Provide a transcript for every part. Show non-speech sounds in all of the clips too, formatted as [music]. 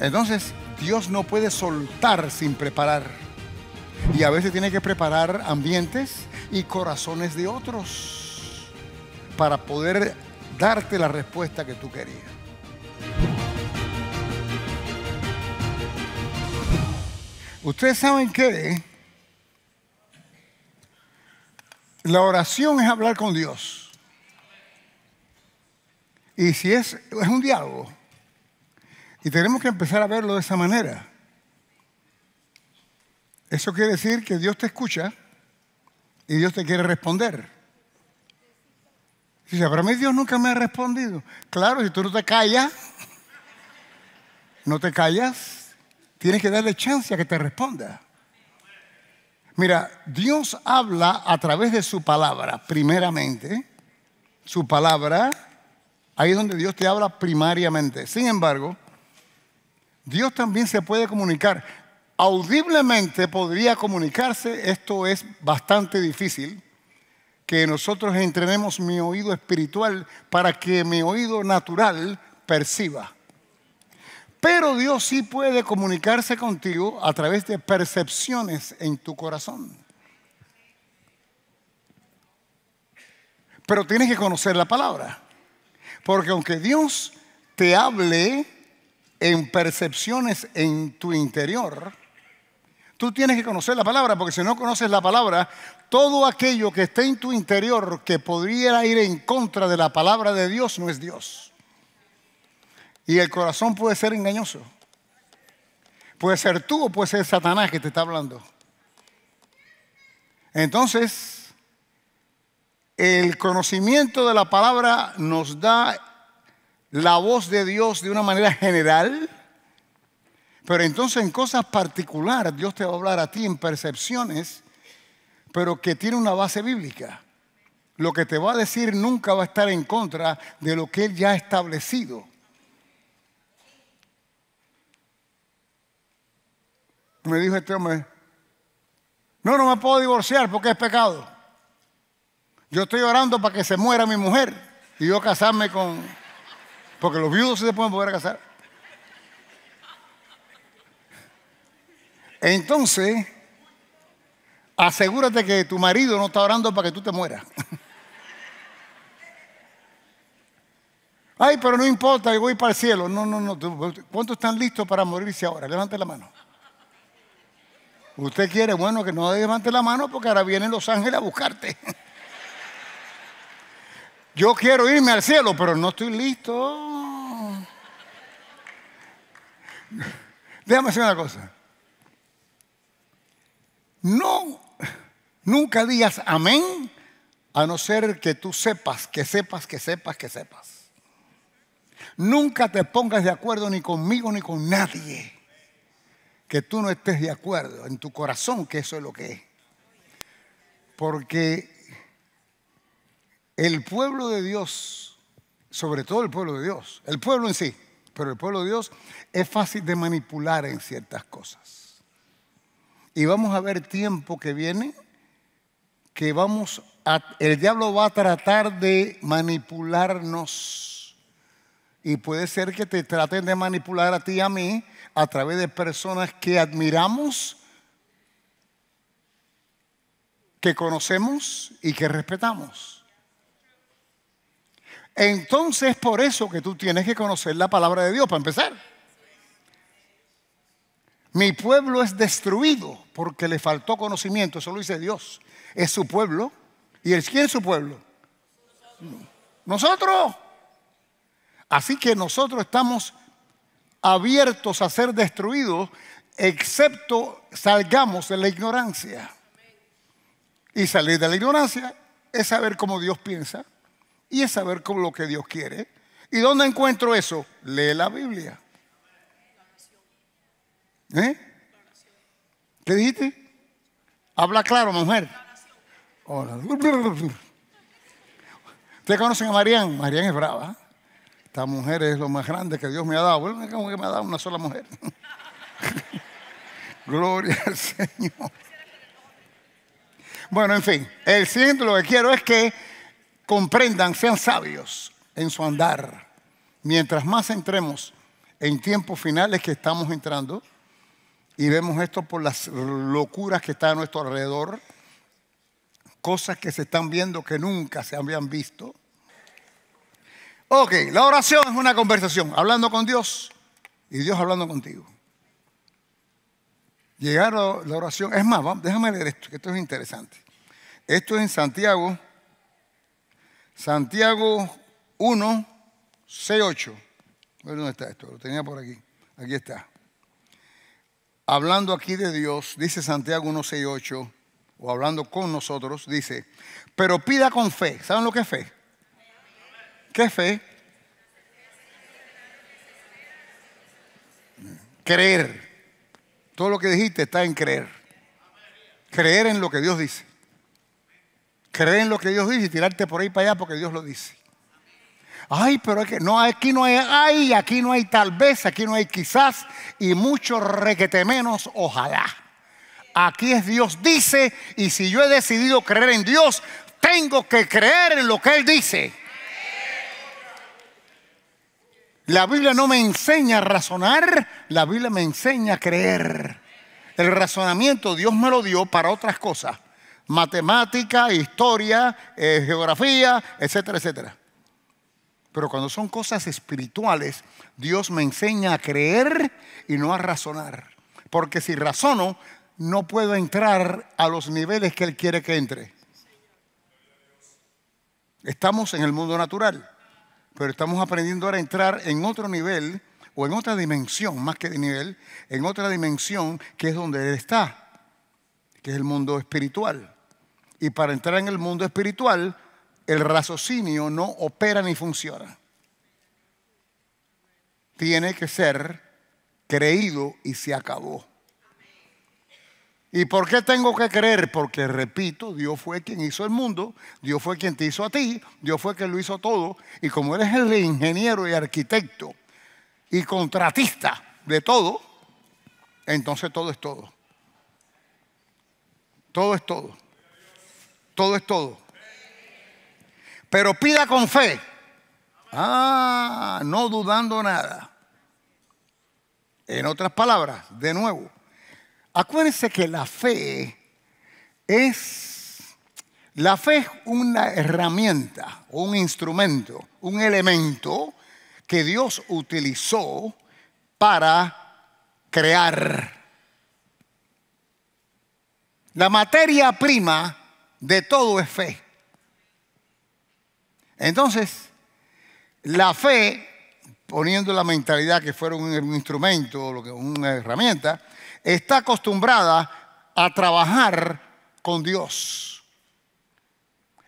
Entonces, Dios no puede soltar sin preparar. Y a veces tiene que preparar ambientes y corazones de otros para poder darte la respuesta que tú querías. Ustedes saben que la oración es hablar con Dios. Y si es, es un diálogo. Y tenemos que empezar a verlo de esa manera. Eso quiere decir que Dios te escucha y Dios te quiere responder. Dice, para mí Dios nunca me ha respondido. Claro, si tú no te callas, no te callas, tienes que darle chance a que te responda. Mira, Dios habla a través de su palabra, primeramente. Su palabra, ahí es donde Dios te habla primariamente. Sin embargo, Dios también se puede comunicar. Audiblemente podría comunicarse, esto es bastante difícil, que nosotros entrenemos mi oído espiritual para que mi oído natural perciba. Pero Dios sí puede comunicarse contigo a través de percepciones en tu corazón. Pero tienes que conocer la palabra. Porque aunque Dios te hable en percepciones en tu interior, tú tienes que conocer la palabra, porque si no conoces la palabra, todo aquello que esté en tu interior que podría ir en contra de la palabra de Dios no es Dios. Y el corazón puede ser engañoso. Puede ser tú o puede ser Satanás que te está hablando. Entonces, el conocimiento de la palabra nos da la voz de Dios de una manera general, pero entonces en cosas particulares Dios te va a hablar a ti en percepciones, pero que tiene una base bíblica. Lo que te va a decir nunca va a estar en contra de lo que Él ya ha establecido. Me dijo este hombre, no, no me puedo divorciar porque es pecado. Yo estoy orando para que se muera mi mujer y yo casarme con porque los viudos se pueden volver a casar. Entonces, asegúrate que tu marido no está orando para que tú te mueras. Ay, pero no importa, yo voy para el cielo. No, no, no. ¿Cuántos están listos para morirse ahora? Levante la mano. Usted quiere, bueno, que no levante la mano porque ahora vienen los ángeles a buscarte. Yo quiero irme al cielo, pero no estoy listo. [laughs] Déjame decir una cosa. No, nunca digas amén a no ser que tú sepas, que sepas, que sepas, que sepas. Nunca te pongas de acuerdo ni conmigo ni con nadie. Que tú no estés de acuerdo en tu corazón que eso es lo que es. Porque el pueblo de Dios, sobre todo el pueblo de Dios, el pueblo en sí, pero el pueblo de Dios es fácil de manipular en ciertas cosas. Y vamos a ver tiempo que viene que vamos a, el diablo va a tratar de manipularnos. Y puede ser que te traten de manipular a ti y a mí a través de personas que admiramos, que conocemos y que respetamos. Entonces por eso que tú tienes que conocer la palabra de Dios para empezar. Mi pueblo es destruido porque le faltó conocimiento, eso lo dice Dios. Es su pueblo. ¿Y el quién es su pueblo? Nosotros. Así que nosotros estamos abiertos a ser destruidos excepto salgamos de la ignorancia. Y salir de la ignorancia es saber cómo Dios piensa, y es saber con lo que Dios quiere. ¿Y dónde encuentro eso? Lee la Biblia. ¿Eh? ¿Qué dijiste? Habla claro, mujer. Hola. Ustedes conocen a Marían? Marían es brava. Esta mujer es lo más grande que Dios me ha dado. Bueno, que me ha dado una sola mujer. [laughs] Gloria al Señor. Bueno, en fin, el siguiente lo que quiero es que comprendan, sean sabios en su andar. Mientras más entremos en tiempos finales que estamos entrando y vemos esto por las locuras que están a nuestro alrededor, cosas que se están viendo que nunca se habían visto. Ok, la oración es una conversación, hablando con Dios y Dios hablando contigo. Llegar a la oración, es más, déjame leer esto, que esto es interesante. Esto es en Santiago Santiago 1, 6, 8. dónde está esto, lo tenía por aquí. Aquí está. Hablando aquí de Dios, dice Santiago 1, 6, 8, o hablando con nosotros, dice, pero pida con fe. ¿Saben lo que es fe? ¿Qué es fe? Creer. Todo lo que dijiste está en creer. Creer en lo que Dios dice creer en lo que Dios dice y tirarte por ahí para allá porque Dios lo dice. Ay, pero es que no, aquí no hay ay, aquí no hay tal vez, aquí no hay quizás y mucho requete menos, ojalá. Aquí es Dios dice y si yo he decidido creer en Dios, tengo que creer en lo que Él dice. La Biblia no me enseña a razonar, la Biblia me enseña a creer. El razonamiento Dios me lo dio para otras cosas matemática, historia, eh, geografía, etcétera, etcétera. Pero cuando son cosas espirituales, Dios me enseña a creer y no a razonar. Porque si razono, no puedo entrar a los niveles que Él quiere que entre. Estamos en el mundo natural, pero estamos aprendiendo ahora a entrar en otro nivel o en otra dimensión, más que de nivel, en otra dimensión que es donde Él está, que es el mundo espiritual y para entrar en el mundo espiritual, el raciocinio no opera ni funciona. Tiene que ser creído y se acabó. ¿Y por qué tengo que creer? Porque, repito, Dios fue quien hizo el mundo, Dios fue quien te hizo a ti, Dios fue quien lo hizo todo. Y como eres el ingeniero y arquitecto y contratista de todo, entonces todo es todo. Todo es todo todo es todo. Pero pida con fe. Ah, no dudando nada. En otras palabras, de nuevo, acuérdense que la fe es, la fe es una herramienta, un instrumento, un elemento que Dios utilizó para crear. La materia prima de todo es fe. Entonces, la fe, poniendo la mentalidad que fuera un instrumento o una herramienta, está acostumbrada a trabajar con Dios.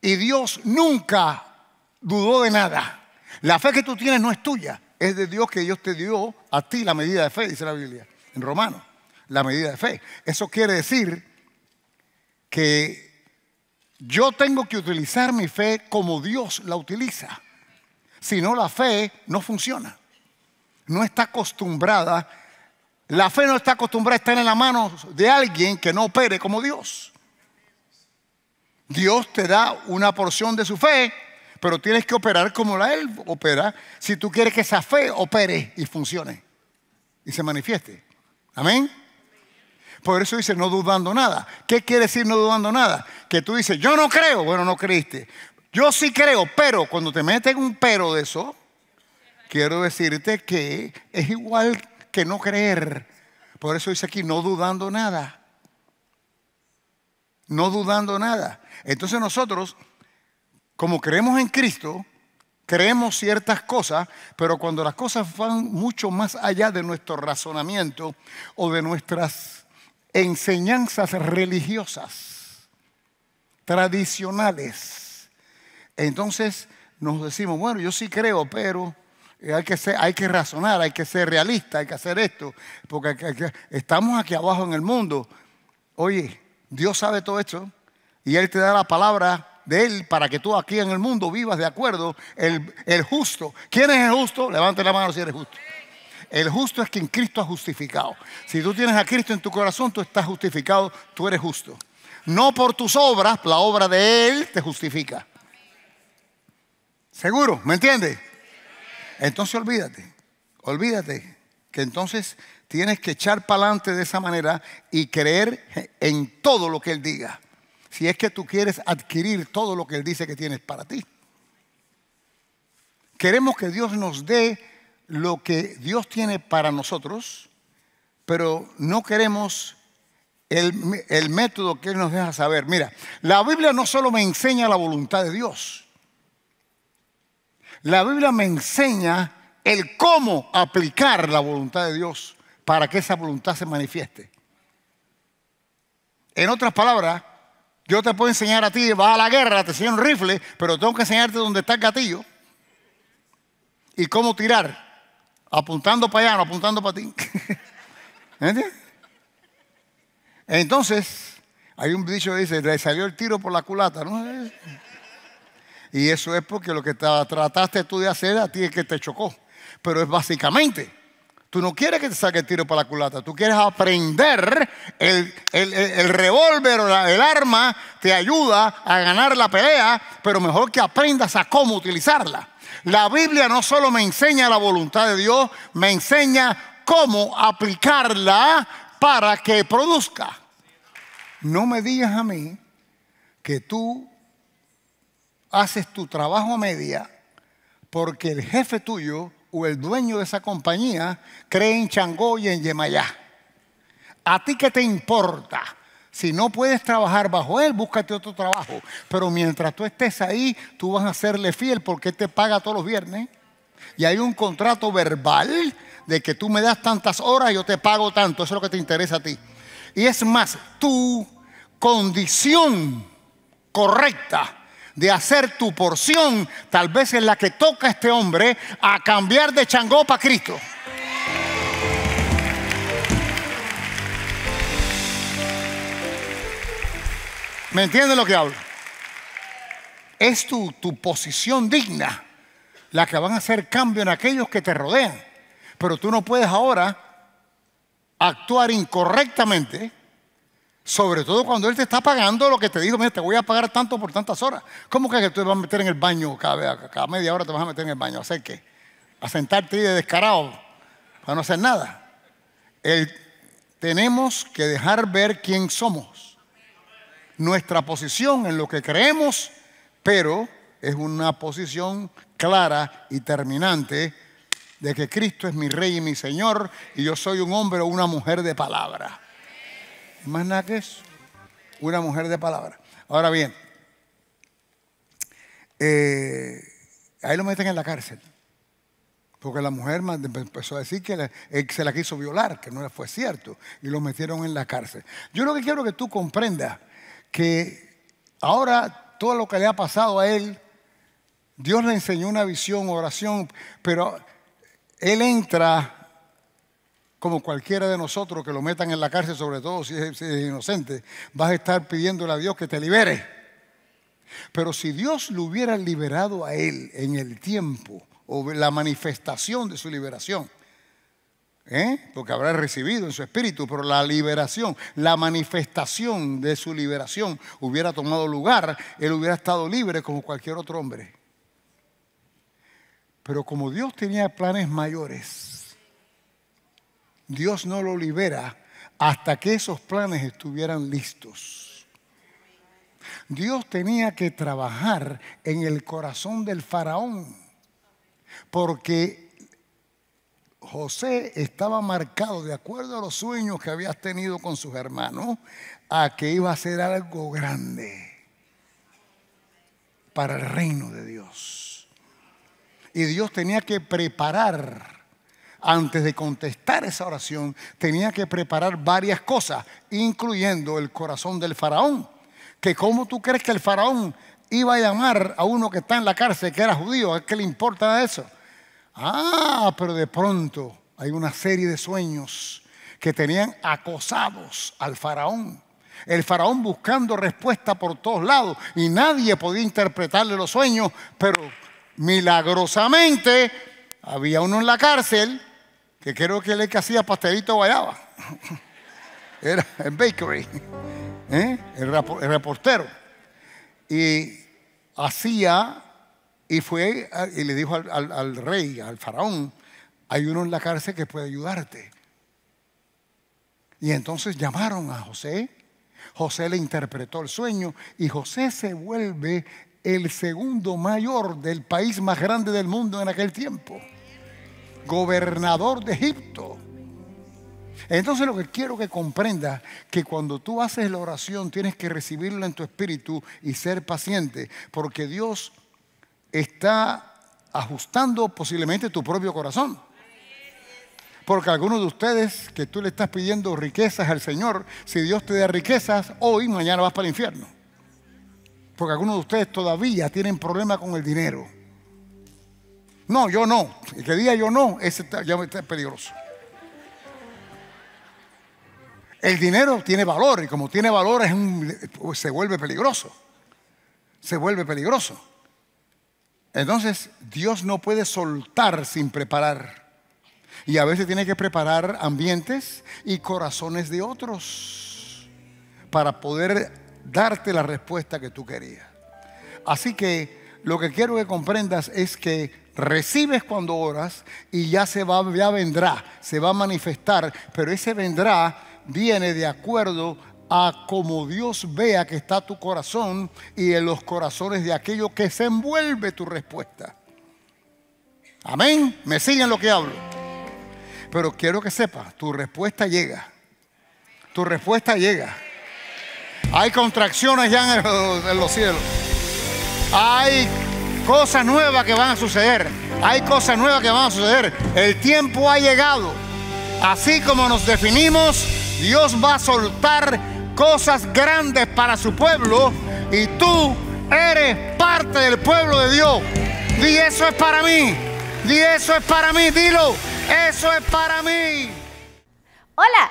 Y Dios nunca dudó de nada. La fe que tú tienes no es tuya, es de Dios que Dios te dio a ti la medida de fe, dice la Biblia, en Romanos, la medida de fe. Eso quiere decir que yo tengo que utilizar mi fe como Dios la utiliza. Si no, la fe no funciona. No está acostumbrada. La fe no está acostumbrada a estar en la mano de alguien que no opere como Dios. Dios te da una porción de su fe, pero tienes que operar como la Él opera si tú quieres que esa fe opere y funcione y se manifieste. Amén. Por eso dice no dudando nada. ¿Qué quiere decir no dudando nada? Que tú dices, yo no creo. Bueno, no creíste. Yo sí creo, pero cuando te meten un pero de eso, quiero decirte que es igual que no creer. Por eso dice aquí, no dudando nada. No dudando nada. Entonces nosotros, como creemos en Cristo, creemos ciertas cosas, pero cuando las cosas van mucho más allá de nuestro razonamiento o de nuestras enseñanzas religiosas, tradicionales. Entonces nos decimos, bueno, yo sí creo, pero eh, hay que, hay que razonar, hay que ser realista, hay que hacer esto, porque estamos aquí abajo en el mundo. Oye, Dios sabe todo esto y Él te da la palabra de Él para que tú aquí en el mundo vivas de acuerdo. El, el justo, ¿quién es el justo? Levante la mano si eres justo. El justo es quien Cristo ha justificado. Si tú tienes a Cristo en tu corazón, tú estás justificado, tú eres justo. No por tus obras, la obra de Él te justifica. ¿Seguro? ¿Me entiendes? Entonces olvídate, olvídate que entonces tienes que echar para adelante de esa manera y creer en todo lo que Él diga. Si es que tú quieres adquirir todo lo que Él dice que tienes para ti. Queremos que Dios nos dé lo que Dios tiene para nosotros, pero no queremos el, método que Él nos deja saber. Mira, la Biblia no solo me enseña la voluntad de Dios, la Biblia me enseña el cómo aplicar la voluntad de Dios para que esa voluntad se manifieste. En otras palabras, yo te puedo enseñar a ti, va a la guerra, te enseño un rifle, pero tengo que enseñarte dónde está el gatillo y cómo tirar apuntando para allá, no apuntando para ti. [laughs] Entonces, hay un dicho que dice, le salió el tiro por la culata, Y eso es porque lo que trataste tú de hacer a ti es que te chocó. Pero es básicamente, tú no quieres que te saque el tiro por la culata, tú quieres aprender el, revólver o el arma, te ayuda a ganar la pelea, pero mejor que aprendas a cómo utilizarla. La Biblia no solo me enseña la voluntad de Dios, me enseña cómo aplicarla para que produzca. No me digas a mí que tú haces tu trabajo a media porque el jefe tuyo o el dueño de esa compañía cree en Changó y en Yemayá. ¿A ti qué te importa? Si no puedes trabajar bajo Él, búscate otro trabajo. Pero mientras tú estés ahí, tú vas a serle fiel porque Él te paga todos los viernes. Y hay un contrato verbal de que tú me das tantas horas y yo te pago tanto. Eso es lo que te interesa a ti. Y es más, tu condición correcta de hacer tu porción tal vez es la que toca a este hombre a cambiar de changó para Cristo. ¿Me entiendes lo que hablo? Es tu, tu posición digna la que van a hacer cambio en aquellos que te rodean. Pero tú no puedes ahora actuar incorrectamente, sobre todo cuando él te está pagando lo que te dijo, mira, te voy a pagar tanto por tantas horas. ¿Cómo que, tú te vas a meter en el baño cada, media hora te vas a meter en el baño? hacer qué? A sentarte de descarado para no hacer nada. tenemos que dejar ver quién somos nuestra posición en lo que creemos, pero es una posición clara y terminante de que Cristo es mi rey y mi Señor y yo soy un hombre o una mujer de palabra. Más nada que eso, una mujer de palabra. Ahora bien, eh, ahí lo meten en la cárcel. Porque la mujer empezó a decir que se la quiso violar, que no fue cierto, y lo metieron en la cárcel. Yo lo que quiero que tú comprendas que ahora todo lo que le ha pasado a él, Dios le enseñó una visión, oración, pero él entra como cualquiera de nosotros que lo metan en la cárcel, sobre todo si es, inocente, vas a estar pidiéndole a Dios que te libere. Pero si Dios lo hubiera liberado a él en el tiempo o la manifestación de su liberación, porque ¿Eh? lo habrá recibido en su espíritu, pero la liberación, la manifestación de su liberación hubiera tomado lugar, él hubiera estado libre como cualquier otro hombre. Pero como Dios tenía planes mayores, Dios no lo libera hasta que esos planes estuvieran listos. Dios tenía que trabajar en el corazón del faraón, porque José estaba marcado, de acuerdo a los sueños que había tenido con sus hermanos, a que iba a ser algo grande para el reino de Dios. Y Dios tenía que preparar, antes de contestar esa oración, tenía que preparar varias cosas, incluyendo el corazón del faraón. Que cómo tú crees que el faraón iba a llamar a uno que está en la cárcel, que era judío, ¿a qué le importa eso? Ah, pero de pronto hay una serie de sueños que tenían acosados al faraón. El faraón buscando respuesta por todos lados y nadie podía interpretarle los sueños, pero milagrosamente había uno en la cárcel que creo que le el que hacía pastelito guayaba. [laughs] Era el bakery, ¿eh? el, reportero. Y hacía y fue ah, y le dijo al, rey, al faraón, hay uno en la cárcel que puede ayudarte. Y entonces llamaron a José, José le interpretó el sueño y José se vuelve el segundo mayor del país más grande del mundo en aquel tiempo, gobernador de Egipto. Entonces lo que quiero que comprenda que cuando tú haces la oración tienes que recibirla en tu espíritu y ser paciente, porque Dios está ajustando posiblemente tu propio corazón. Porque algunos de ustedes que tú le estás pidiendo riquezas al Señor, si Dios te da riquezas, hoy, mañana vas para el infierno. Porque algunos de ustedes todavía tienen problemas con el dinero. No, yo no. El que diga yo no, ese ya ya está peligroso. El dinero tiene valor y como tiene valor se vuelve peligroso. Se vuelve peligroso. Entonces, Dios no puede soltar sin preparar. Y a veces tiene que preparar ambientes y corazones de otros para poder darte la respuesta que tú querías. Así que lo que quiero que comprendas es que recibes cuando oras y ya se va, ya vendrá, se va a manifestar, pero ese vendrá viene de acuerdo a como Dios vea que está tu corazón y en los corazones de aquello que se envuelve tu respuesta. Amén. Me siguen lo que hablo. Pero quiero que sepas, tu respuesta llega. Tu respuesta llega. Hay contracciones ya en, en los cielos. Hay cosas nuevas que van a suceder. Hay cosas nuevas que van a suceder. El tiempo ha llegado. Así como nos definimos, Dios va a soltar cosas grandes para su pueblo y tú eres parte del pueblo de Dios. Di eso es para mí, di eso es para mí, dilo, eso es para mí. Hola.